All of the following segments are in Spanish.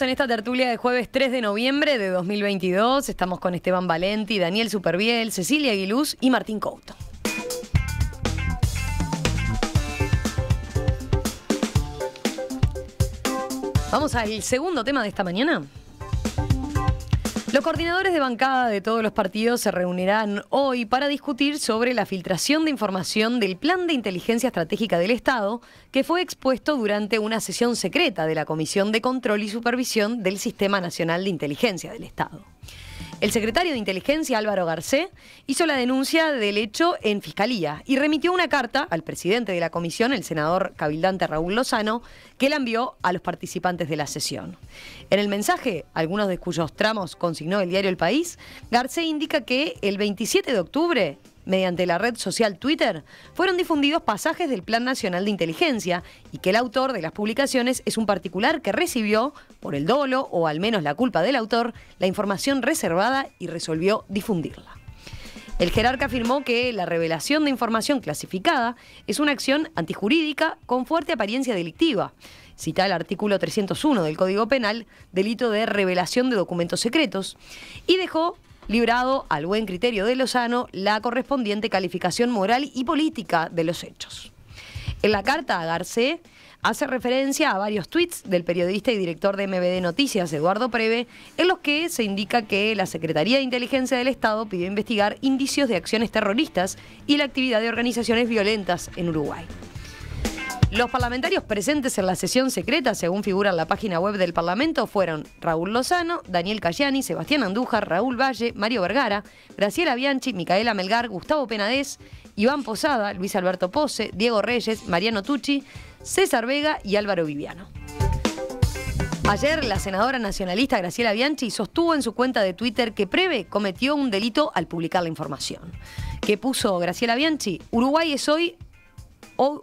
en esta tertulia de jueves 3 de noviembre de 2022. Estamos con Esteban Valenti, Daniel Superviel, Cecilia Aguiluz y Martín Couto. Vamos al segundo tema de esta mañana. Los coordinadores de bancada de todos los partidos se reunirán hoy para discutir sobre la filtración de información del Plan de Inteligencia Estratégica del Estado, que fue expuesto durante una sesión secreta de la Comisión de Control y Supervisión del Sistema Nacional de Inteligencia del Estado. El secretario de Inteligencia, Álvaro Garcé, hizo la denuncia del hecho en Fiscalía y remitió una carta al presidente de la comisión, el senador cabildante Raúl Lozano, que la envió a los participantes de la sesión. En el mensaje, algunos de cuyos tramos consignó el diario El País, Garcé indica que el 27 de octubre mediante la red social Twitter, fueron difundidos pasajes del Plan Nacional de Inteligencia y que el autor de las publicaciones es un particular que recibió, por el dolo o al menos la culpa del autor, la información reservada y resolvió difundirla. El jerarca afirmó que la revelación de información clasificada es una acción antijurídica con fuerte apariencia delictiva. Cita el artículo 301 del Código Penal, delito de revelación de documentos secretos, y dejó librado al buen criterio de Lozano la correspondiente calificación moral y política de los hechos. En la carta a Garcé hace referencia a varios tweets del periodista y director de MBD Noticias, Eduardo Preve, en los que se indica que la Secretaría de Inteligencia del Estado pidió investigar indicios de acciones terroristas y la actividad de organizaciones violentas en Uruguay. Los parlamentarios presentes en la sesión secreta, según figura en la página web del Parlamento, fueron Raúl Lozano, Daniel Cayani, Sebastián Andújar, Raúl Valle, Mario Vergara, Graciela Bianchi, Micaela Melgar, Gustavo Penades, Iván Posada, Luis Alberto Pose, Diego Reyes, Mariano Tucci, César Vega y Álvaro Viviano. Ayer, la senadora nacionalista Graciela Bianchi sostuvo en su cuenta de Twitter que Preve cometió un delito al publicar la información. ¿Qué puso Graciela Bianchi, Uruguay es hoy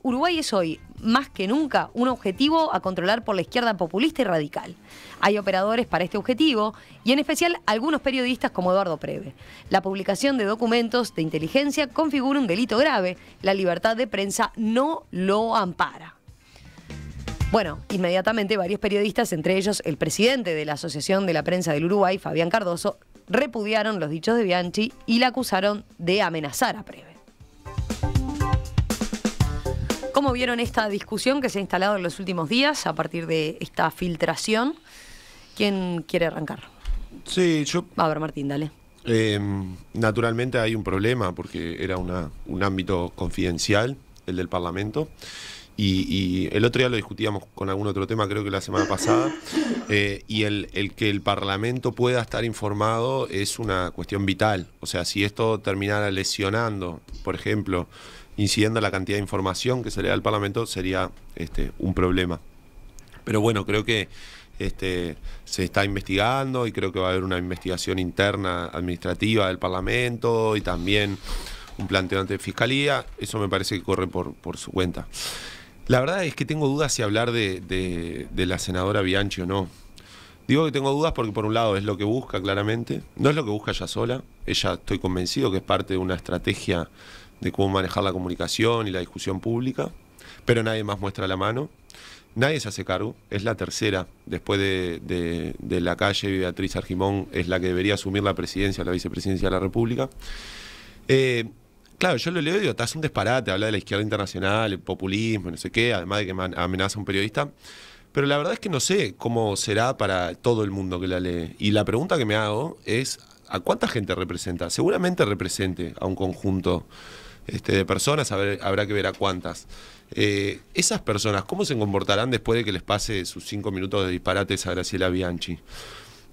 Uruguay es hoy, más que nunca, un objetivo a controlar por la izquierda populista y radical. Hay operadores para este objetivo y en especial algunos periodistas como Eduardo Preve. La publicación de documentos de inteligencia configura un delito grave. La libertad de prensa no lo ampara. Bueno, inmediatamente varios periodistas, entre ellos el presidente de la Asociación de la Prensa del Uruguay, Fabián Cardoso, repudiaron los dichos de Bianchi y la acusaron de amenazar a Preve. ¿Cómo vieron esta discusión que se ha instalado en los últimos días a partir de esta filtración? ¿Quién quiere arrancar? Sí, yo... A ver, Martín, dale. Em, naturalmente hay un problema porque era una, un ámbito confidencial, el del Parlamento. Y, el otro día lo discutíamos con algún otro tema, creo que la semana pasada, eh, y el, que el Parlamento pueda estar informado es una cuestión vital. O sea, si esto terminara lesionando, por ejemplo, incidiendo en la cantidad de información que se le da al Parlamento, sería este, un problema. Pero bueno, creo que este, se está investigando y creo que va a haber una investigación interna administrativa del Parlamento y también un planteo ante Fiscalía. Eso me parece que corre por, su cuenta. La verdad es que tengo dudas si hablar de, de, la senadora Bianchi o no. Digo que tengo dudas porque por un lado es lo que busca claramente, no es lo que busca ella sola, ella estoy convencido que es parte de una estrategia de cómo manejar la comunicación y la discusión pública, pero nadie más muestra la mano. Nadie se hace cargo, es la tercera, después de, de, la calle Beatriz Argimón, es la que debería asumir la presidencia, la vicepresidencia de la República. Eh, claro, yo lo leo y digo, estás un disparate, habla de la izquierda internacional, el populismo, no sé qué, además de que amenaza a un periodista. Pero la verdad es que no sé cómo será para todo el mundo que la lee. Y la pregunta que me hago es, ¿a cuánta gente representa? Seguramente represente a un conjunto este, de personas, habrá que ver a cuántas. Eh, esas personas, ¿cómo se comportarán después de que les pase sus cinco minutos de disparates a Graciela Bianchi?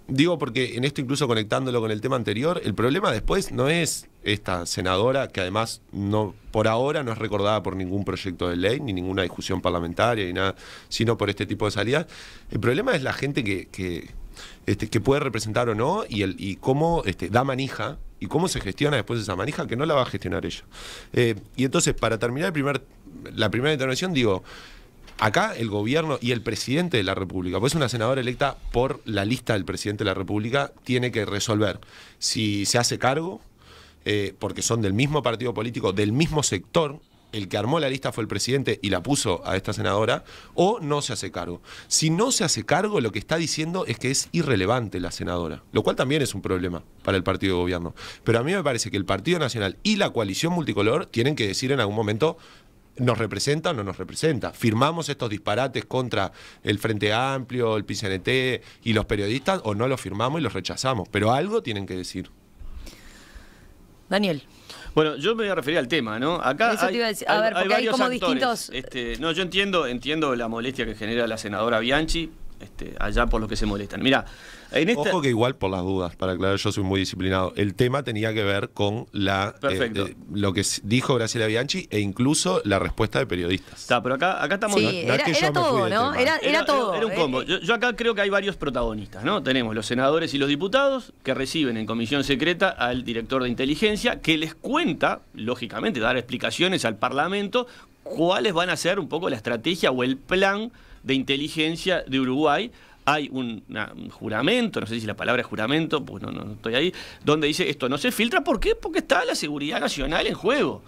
Digo porque en esto incluso conectándolo con el tema anterior, el problema después no es esta senadora que además no por ahora no es recordada por ningún proyecto de ley ni ninguna discusión parlamentaria ni nada, sino por este tipo de salidas. El problema es la gente que, este, que puede representar o no y, el, y cómo este, da manija y cómo se gestiona después esa manija que no la va a gestionar ella. Eh, y entonces para terminar el primer, la primera intervención digo Acá el gobierno y el presidente de la República, pues una senadora electa por la lista del presidente de la República, tiene que resolver si se hace cargo, eh, porque son del mismo partido político, del mismo sector, el que armó la lista fue el presidente y la puso a esta senadora, o no se hace cargo. Si no se hace cargo, lo que está diciendo es que es irrelevante la senadora, lo cual también es un problema para el partido de gobierno. Pero a mí me parece que el Partido Nacional y la coalición multicolor tienen que decir en algún momento, ¿Nos representa o no nos representa? ¿Firmamos estos disparates contra el Frente Amplio, el PCNT y los periodistas o no los firmamos y los rechazamos? Pero algo tienen que decir. Daniel. Bueno, yo me voy a referir al tema, ¿no? Acá hay, te a, ver, porque hay, como distintos. Este, no, yo entiendo, entiendo la molestia que genera la senadora Bianchi, este, allá por los que se molestan. Mira, en esta... Ojo que igual por las dudas, para aclarar, yo soy muy disciplinado. El tema tenía que ver con la eh, eh, lo que dijo Graciela Bianchi e incluso la respuesta de periodistas. Está, pero acá, estamos. era, todo, ¿no? Era, todo. Era, un ¿eh? combo. Yo, yo, acá creo que hay varios protagonistas, ¿no? Tenemos los senadores y los diputados que reciben en comisión secreta al director de inteligencia que les cuenta, lógicamente, dar explicaciones al Parlamento cuáles van a ser un poco la estrategia o el plan de Inteligencia de Uruguay, hay un, juramento, no sé si la palabra es juramento, pues no, no, estoy ahí, donde dice esto no se filtra, ¿por qué? Porque está la seguridad nacional en juego.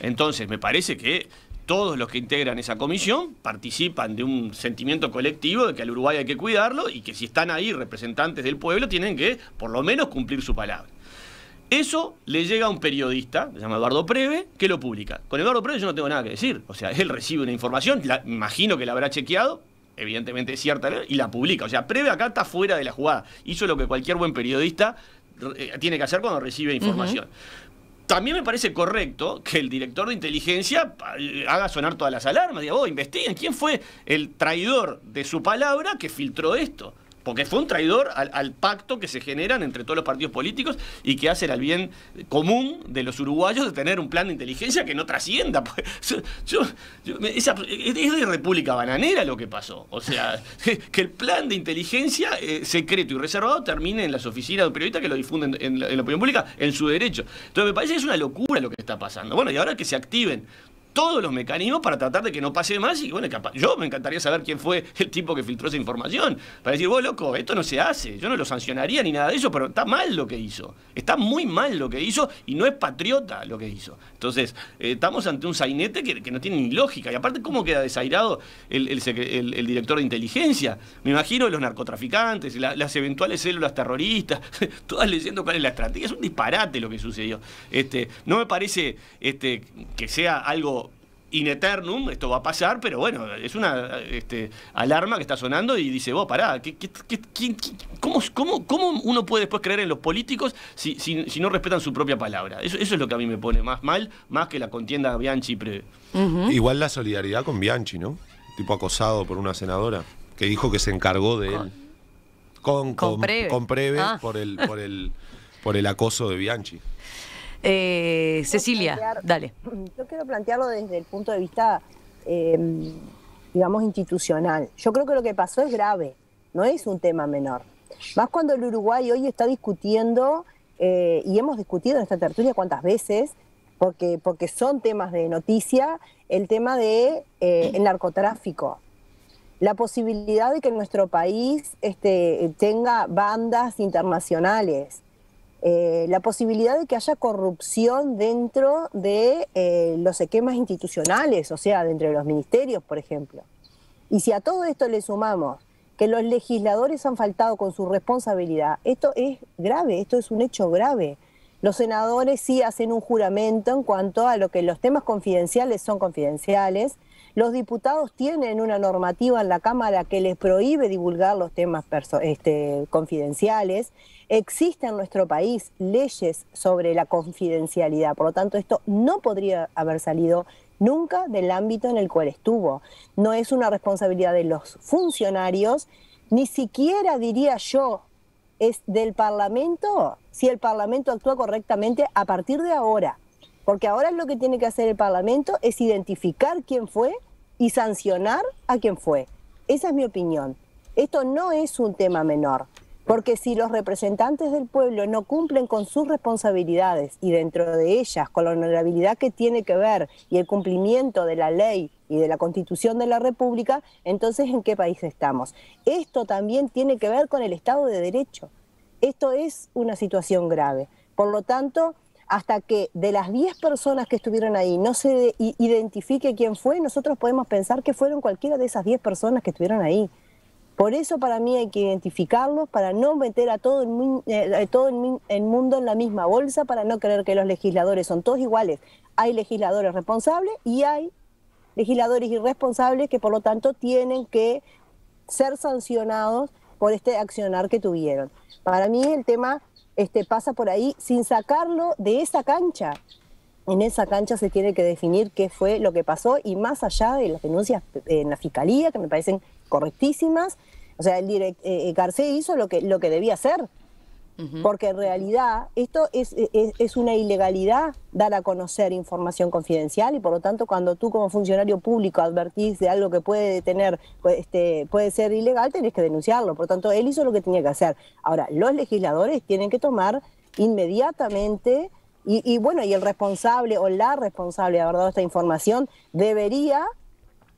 Entonces, me parece que todos los que integran esa comisión participan de un sentimiento colectivo de que al Uruguay hay que cuidarlo y que si están ahí representantes del pueblo tienen que, por lo menos, cumplir su palabra. Eso le llega a un periodista, se llama Eduardo Preve, que lo publica. Con Eduardo Preve yo no tengo nada que decir. O sea, él recibe una información, la, imagino que la habrá chequeado, evidentemente es cierta, y la publica. O sea, Preve acá está fuera de la jugada. Hizo lo que cualquier buen periodista eh, tiene que hacer cuando recibe información. También me parece correcto que el director de inteligencia eh, haga sonar todas las alarmas. Diga, oh, investiguen quién fue el traidor de su palabra que filtró esto porque fue un traidor al, pacto que se generan entre todos los partidos políticos y que hace al bien común de los uruguayos de tener un plan de inteligencia que no trascienda. Pues. es de República Bananera lo que pasó. O sea, que el plan de inteligencia eh, secreto y reservado termine en las oficinas de un periodista que lo difunden en la opinión pública en su derecho. Entonces me parece que es una locura lo que está pasando. Bueno, y ahora que se activen todos los mecanismos para tratar de que no pase más y bueno, yo me encantaría saber quién fue el tipo que filtró esa información, para decir, vos loco, esto no se hace, yo no lo sancionaría ni nada de eso, pero está mal lo que hizo, está muy mal lo que hizo y no es patriota lo que hizo. Entonces, eh, estamos ante un sainete que, no tiene ni lógica y aparte cómo queda desairado el, director de inteligencia, me imagino los narcotraficantes, las eventuales células terroristas, todas leyendo cuál es la estrategia, es un disparate lo que sucedió. Este, no me parece este, que sea algo in eternum, esto va a pasar, pero bueno, es una este, alarma que está sonando y dice, vos, pará, ¿qué, cómo, cómo, uno puede después creer en los políticos si, no respetan su propia palabra? Eso, es lo que a mí me pone más mal, más que la contienda Bianchi-Preve. Igual la solidaridad con Bianchi, ¿no? Tipo acosado por una senadora que dijo que se encargó de él. Con, con, Preve, ah. por, el, por, el, por el acoso de Bianchi. Eh, Cecilia, dale. Yo quiero plantearlo desde el punto de vista, em, digamos, institucional. Yo creo que lo que pasó es grave, no es un tema menor. Más cuando el Uruguay hoy está discutiendo, eh, y hemos discutido en esta tertulia cuántas veces, porque, porque son temas de noticia, el tema del de, eh, el narcotráfico la posibilidad de que nuestro país este, tenga bandas internacionales. Eh, la posibilidad de que haya corrupción dentro de eh, los esquemas institucionales, o sea, dentro de los ministerios, por ejemplo. Y si a todo esto le sumamos que los legisladores han faltado con su responsabilidad, esto es grave, esto es un hecho grave. Los senadores sí hacen un juramento en cuanto a lo que los temas confidenciales son confidenciales, los diputados tienen una normativa en la Cámara que les prohíbe divulgar los temas este, confidenciales. Existen en nuestro país leyes sobre la confidencialidad, por lo tanto esto no podría haber salido nunca del ámbito en el cual estuvo. No es una responsabilidad de los funcionarios, ni siquiera diría yo es del Parlamento, si el Parlamento actúa correctamente a partir de ahora. Porque ahora lo que tiene que hacer el Parlamento es identificar quién fue y sancionar a quién fue. Esa es mi opinión. Esto no es un tema menor, porque si los representantes del pueblo no cumplen con sus responsabilidades y dentro de ellas con la honorabilidad que tiene que ver y el cumplimiento de la ley y de la constitución de la República, entonces ¿en qué país estamos? Esto también tiene que ver con el Estado de Derecho. Esto es una situación grave. Por lo tanto, hasta que de las 10 personas que estuvieron ahí no se identifique quién fue, nosotros podemos pensar que fueron cualquiera de esas 10 personas que estuvieron ahí. Por eso para mí hay que identificarlos, para no meter a todo, el, eh, todo el mundo en la misma bolsa, para no creer que los legisladores son todos iguales. Hay legisladores responsables y hay legisladores irresponsables que por lo tanto tienen que ser sancionados por este accionar que tuvieron. Para mí el tema este, pasa por ahí sin sacarlo de esa cancha. En esa cancha se tiene que definir qué fue lo que pasó y más allá de las denuncias eh, en la fiscalía, que me parecen correctísimas, o sea, el direct, eh, eh, hizo lo que, lo que debía hacer, porque en realidad esto e, e, es, una ilegalidad dar a conocer información confidencial y por lo tanto cuando tú como funcionario público advertís de algo que puede tener, pues, este, puede ser ilegal, tenés que denunciarlo. Por lo tanto, él hizo lo que tenía que hacer. Ahora, los legisladores tienen que tomar inmediatamente y, bueno, y el responsable o la responsable de haber dado esta información debería,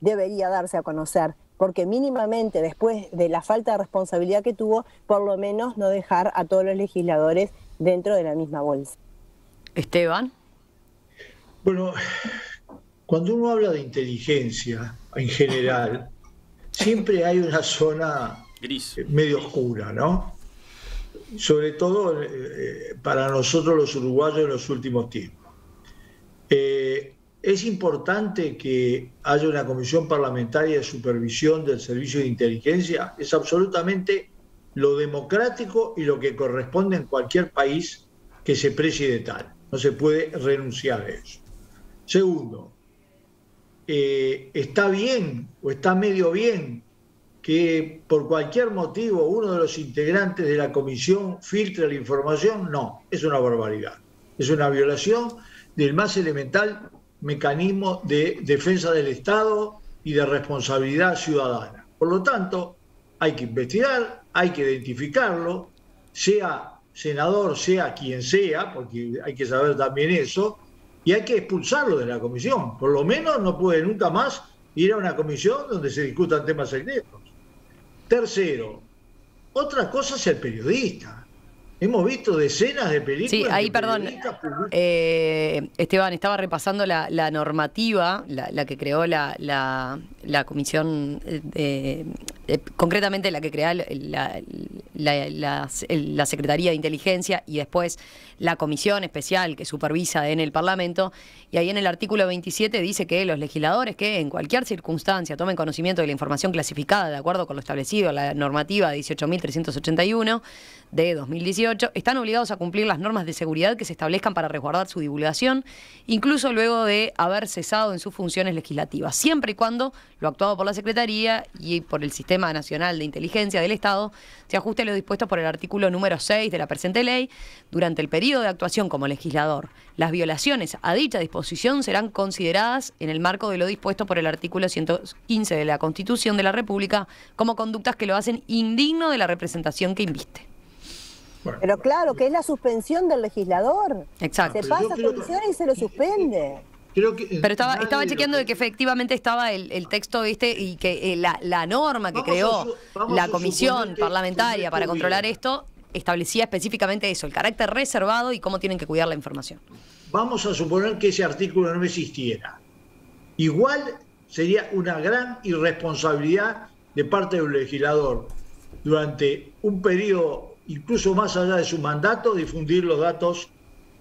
debería darse a conocer porque mínimamente después de la falta de responsabilidad que tuvo, por lo menos no dejar a todos los legisladores dentro de la misma bolsa. Esteban. Bueno, cuando uno habla de inteligencia en general, siempre hay una zona gris, eh, medio oscura, ¿no? Sobre todo eh, eh, para nosotros los uruguayos en los últimos tiempos. Eh, es importante que haya una comisión parlamentaria de supervisión del servicio de inteligencia. Es absolutamente lo democrático y lo que corresponde en cualquier país que se preside tal. No se puede renunciar a eso. Segundo, eh, está bien o está medio bien que por cualquier motivo uno de los integrantes de la comisión filtre la información. No, es una barbaridad. Es una violación del más elemental mecanismo de defensa del Estado y de responsabilidad ciudadana. Por lo tanto, hay que investigar, hay que identificarlo, sea senador, sea quien sea, porque hay que saber también eso, y hay que expulsarlo de la comisión. Por lo menos no puede nunca más ir a una comisión donde se discutan temas secretos. Tercero, otra cosa es el periodista. Hemos visto decenas de películas. Sí, ahí, perdón. Eh, Esteban, estaba repasando la, normativa, la, la, que creó la, la comisión, eh, concretamente la que crea la, la, Secretaría de Inteligencia y después la comisión especial que supervisa en el Parlamento. Y ahí en el artículo 27 dice que los legisladores que en cualquier circunstancia tomen conocimiento de la información clasificada de acuerdo con lo establecido en la normativa 18.381 de 2018 están obligados a cumplir las normas de seguridad que se establezcan para resguardar su divulgación, incluso luego de haber cesado en sus funciones legislativas, siempre y cuando lo actuado por la Secretaría y por el Sistema Nacional de Inteligencia del Estado se ajuste lo dispuesto por el artículo número 6 de la presente ley, durante el periodo de actuación como legislador, las violaciones a dicha disposición serán consideradas en el marco de lo dispuesto por el artículo 115 de la Constitución de la República como conductas que lo hacen indigno de la representación que inviste. pero claro, que es la suspensión del legislador. Exacto. Se pasa a comisión y se lo suspende. Pero estaba, chequeando de que efectivamente estaba el, texto, ¿viste? Y que eh, la, norma que creó la comisión parlamentaria para controlar esto establecía específicamente eso, el carácter reservado y cómo tienen que cuidar la información. Vamos a suponer que ese artículo no existiera. Igual sería una gran irresponsabilidad de parte del legislador durante un periodo incluso más allá de su mandato difundir los datos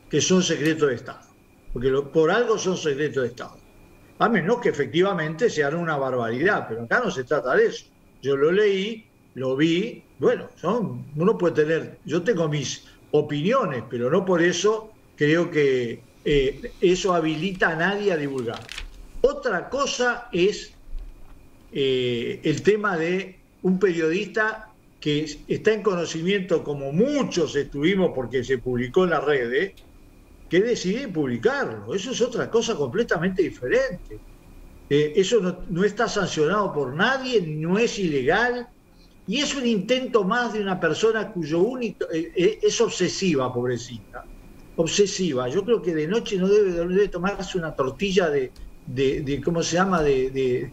que son secretos de Estado porque por algo son secretos de Estado. A menos que efectivamente sean una barbaridad, pero acá no se trata de eso. Yo lo leí, lo vi, bueno, uno puede tener, yo tengo mis opiniones, pero no por eso creo que eh, eso habilita a nadie a divulgar. Otra cosa es eh, el tema de un periodista que está en conocimiento, como muchos estuvimos porque se publicó en las redes, que publicarlo. Eso es otra cosa completamente diferente. Eh, eso no, está sancionado por nadie, no es ilegal y es un intento más de una persona cuyo único eh, eh, es obsesiva, pobrecita. Obsesiva. Yo creo que de noche no debe, de tomarse una tortilla de, de, ¿cómo se llama?, de, de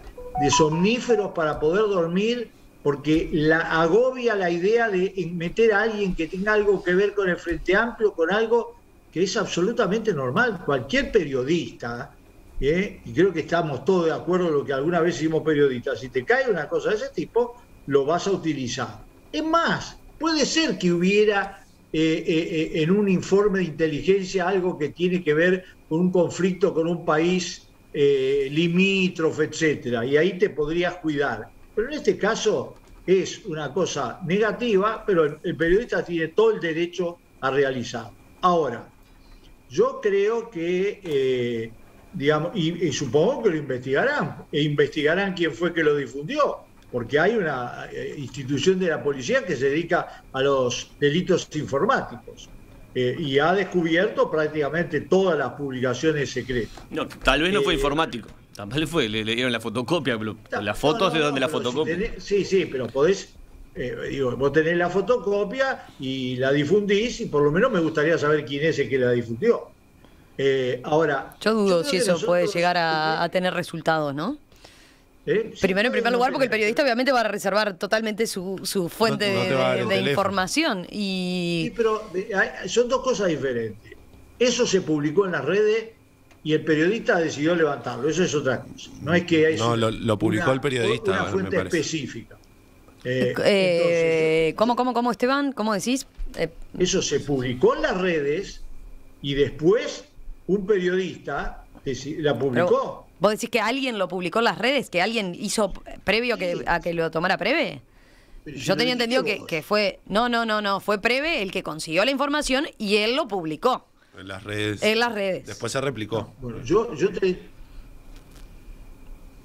somníferos para poder dormir porque la agobia la idea de meter a alguien que tenga algo que ver con el Frente Amplio, con algo que es absolutamente normal. Cualquier periodista, ¿eh? y creo que estamos todos de acuerdo en lo que alguna vez hicimos periodistas, si te cae una cosa de ese tipo, lo vas a utilizar. Es más, puede ser que hubiera eh, eh, en un informe de inteligencia algo que tiene que ver con un conflicto con un país limítrofe, etcétera, y ahí te podrías cuidar. Pero en este caso es una cosa negativa, pero el, periodista tiene todo el derecho a realizar. Ahora, yo creo que, eh, digamos, y, supongo que lo investigarán, e investigarán quién fue que lo difundió, porque hay una eh, institución de la policía que se dedica a los delitos informáticos. Eh, y ha descubierto prácticamente todas las publicaciones secretas. No, tal vez no fue informático. vez fue, le, le, dieron la fotocopia, las fotos de donde la fotocopia. sí, sí, pero podés eh, digo, vos tenés la fotocopia y la difundís, y por lo menos me gustaría saber quién es el que la difundió. Eh, ahora. Yo dudo si eso puede llegar eh, a, tener resultados, ¿no? Primero, en primer lugar, porque el periodista obviamente va a reservar totalmente su, su fuente de, información. Y... Sí, pero son dos cosas diferentes. Eso se publicó en las redes y el periodista decidió levantarlo. Eso es otra cosa. No es que hay lo, publicó el periodista. Una fuente específica. Eh, eh, eh, ¿Cómo, cómo, cómo, Esteban? ¿Cómo decís? Eh, eso se publicó en las redes y después un periodista la publicó. ¿Vos decís que alguien lo publicó en las redes? ¿Que alguien hizo previo a que lo tomara Preve? Yo tenía entendido que, que, fue. No, no, no, no. Fue Preve el que consiguió la información y él lo publicó. En las redes. En las redes. Después se replicó. Ah, bueno, yo, yo te.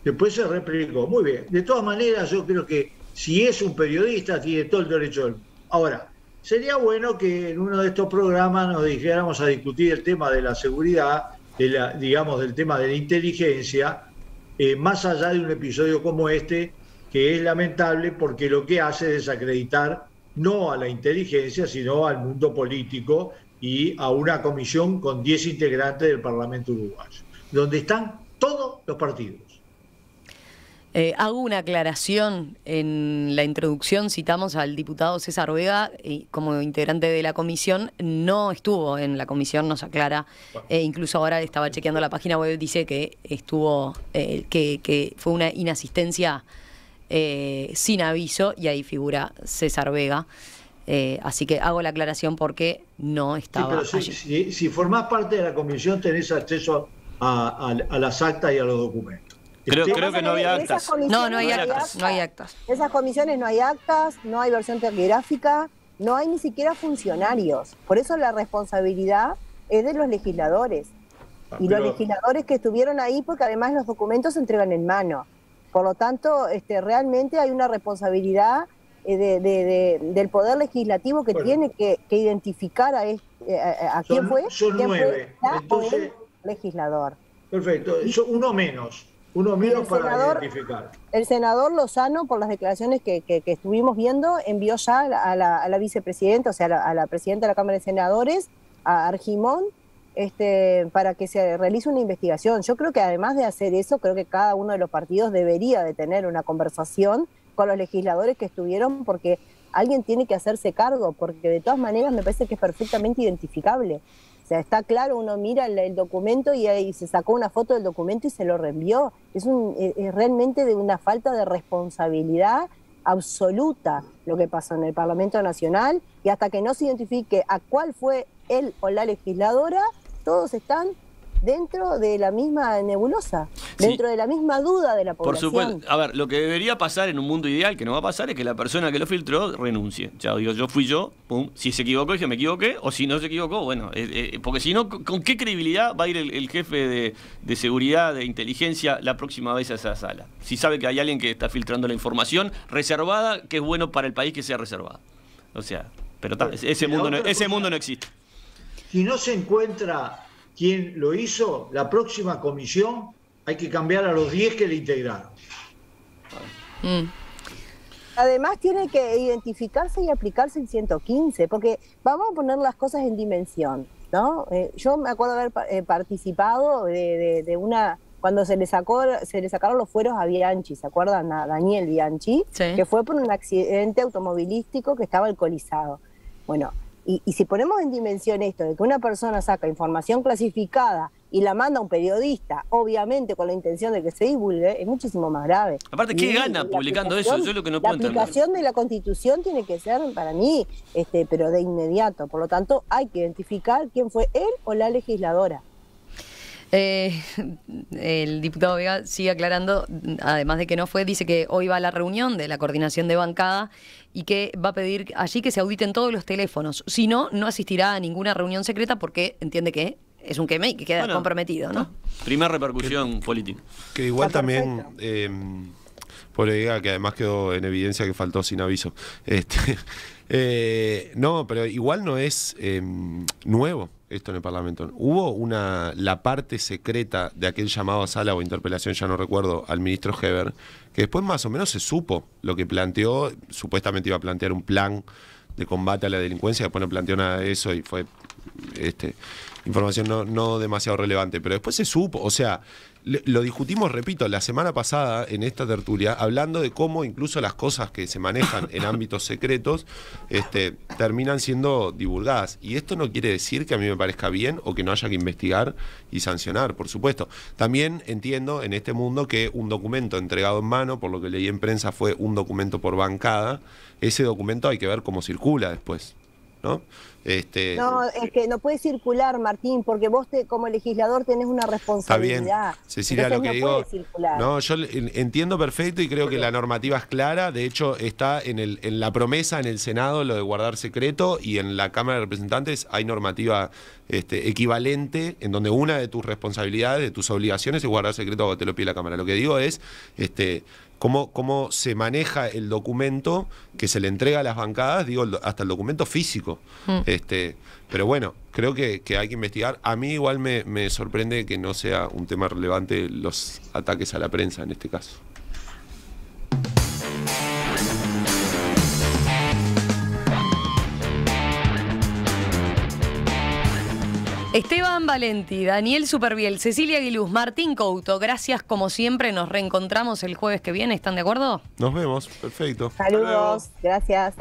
Después se replicó. Muy bien. De todas maneras, yo creo que si es un periodista, tiene todo el derecho. Del... Ahora, sería bueno que en uno de estos programas nos dijéramos a discutir el tema de la seguridad, digamos, del tema de la inteligencia, eh, más allá de un episodio como este, que es lamentable porque lo que hace es desacreditar no a la inteligencia, sino al mundo político y a una comisión con 10 integrantes del Parlamento uruguayo, donde están todos los partidos. Eh, hago una aclaración. En la introducción citamos al diputado César Vega y eh, como integrante de la comisión. No estuvo en la comisión, nos aclara. Eh, incluso ahora estaba chequeando la página web, dice que estuvo, que, fue una inasistencia sin aviso y ahí figura César Vega. así que hago la aclaración porque no estaba. pero si, Si, formás parte de la comisión tenés acceso a las actas y a los documentos. Creo, creo que no había actas. No, no hay actas, no hay actas. Esas comisiones no hay actas, no hay versión telegráfica, no hay ni siquiera funcionarios. Por eso la responsabilidad es de los legisladores. Ah, y los legisladores que estuvieron ahí, porque además los documentos se entregan en mano. Por lo tanto, este, realmente hay una responsabilidad eh, del Poder Legislativo que tiene que, identificar a, eh, quién fue, son nueve. legislador. Perfecto, uno menos uno mío para identificar. El senador Lozano, por las declaraciones que, que, estuvimos viendo, envió ya a la, vicepresidenta, o sea, a la, presidenta de la Cámara de Senadores, a Argimón, este, para que se realice una investigación. Yo creo que además de hacer eso, creo que cada uno de los partidos debería de tener una conversación con los legisladores que estuvieron, porque alguien tiene que hacerse cargo, porque de todas maneras me parece que es perfectamente identificable. O sea, está claro, uno mira el, documento y, ahí se sacó una foto del documento y se lo reenvió. Es, un, realmente de una falta de responsabilidad absoluta lo que pasó en el Parlamento Nacional y hasta que no se identifique a cuál fue él o la legisladora, todos están dentro de la misma nebulosa, dentro de la misma duda de la población. Por supuesto. A ver, lo que debería pasar en un mundo ideal, que no va a pasar, es que la persona que lo filtró renuncie. Ya digo, yo fui yo, Si se equivocó, dije, me equivoqué. O si no se equivocó, bueno. Eh, eh, porque si no, ¿con qué credibilidad va a ir el, jefe de, seguridad, de inteligencia, la próxima vez a esa sala? Si sabe que hay alguien que está filtrando la información reservada, que es bueno para el país que sea reservada. O sea, pero ese, mundo ese mundo no existe. Si no se encuentra quién lo hizo, la próxima comisión hay que cambiar a los 10 que le integraron. Mm. Además tiene que identificarse y aplicarse el 115, porque vamos a poner las cosas en dimensión, ¿no? Eh, yo me acuerdo haber eh, participado de, una cuando se le sacó se le sacaron los fueros a Bianchi, ¿se acuerdan? A Daniel Bianchi, que fue por un accidente automovilístico que estaba alcoholizado. Bueno, y, si ponemos en dimensión esto de que una persona saca información clasificada y la manda a un periodista, obviamente con la intención de que se divulgue, es muchísimo más grave. Aparte, ¿qué gana publicando eso? Yo lo que no puedo La aplicación de la Constitución tiene que ser, para mí, este, pero de inmediato. Por lo tanto, hay que identificar quién fue él o la legisladora. Eh, el diputado Vega sigue aclarando, además de que no fue, dice que hoy va a la reunión de la coordinación de bancada y que va a pedir allí que se auditen todos los teléfonos. Si no, no asistirá a ninguna reunión secreta porque entiende que es un queme y que queda comprometido, ¿no? Primera repercusión política. Que igual también... Em, por pobre que además quedó en evidencia que faltó sin aviso. Este, eh, no, pero igual no es em, nuevo esto en el Parlamento. ¿Hubo una la parte secreta de aquel llamado a sala o interpelación, ya no recuerdo, al ministro Heber, que después más o menos se supo lo que planteó, supuestamente iba a plantear un plan de combate a la delincuencia, después no planteó nada de eso y fue este información no, no demasiado relevante, pero después se supo, o sea, lo discutimos, repito, la semana pasada en esta tertulia, hablando de cómo incluso las cosas que se manejan en ámbitos secretos este, terminan siendo divulgadas. Y esto no quiere decir que a mí me parezca bien o que no haya que investigar y sancionar, por supuesto. También entiendo en este mundo que un documento entregado en mano, por lo que leí en prensa, fue un documento por bancada. Ese documento hay que ver cómo circula después. Este, ¿no? es que no puede circular, Martín, porque vos como legislador tenés una responsabilidad. Está bien, Cecilia, lo que no digo. No, yo entiendo perfecto y creo que la normativa es clara. De hecho, está en, la promesa en el Senado lo de guardar secreto y en la Cámara de Representantes hay normativa este, equivalente en donde una de tus responsabilidades, de tus obligaciones es guardar secreto o te lo pide la Cámara. Lo que digo es, este, cómo, cómo se maneja el documento que se le entrega a las bancadas, digo, hasta el documento físico. Mm. Este, pero bueno, creo que, hay que investigar. A mí igual me sorprende que no sea un tema relevante los ataques a la prensa en este caso. Esteban Valenti, Daniel Superviel, Cecilia Aguiluz, Martín Couto, gracias como siempre, nos reencontramos el jueves que viene, ¿están de acuerdo? Nos vemos, perfecto. Saludos, gracias.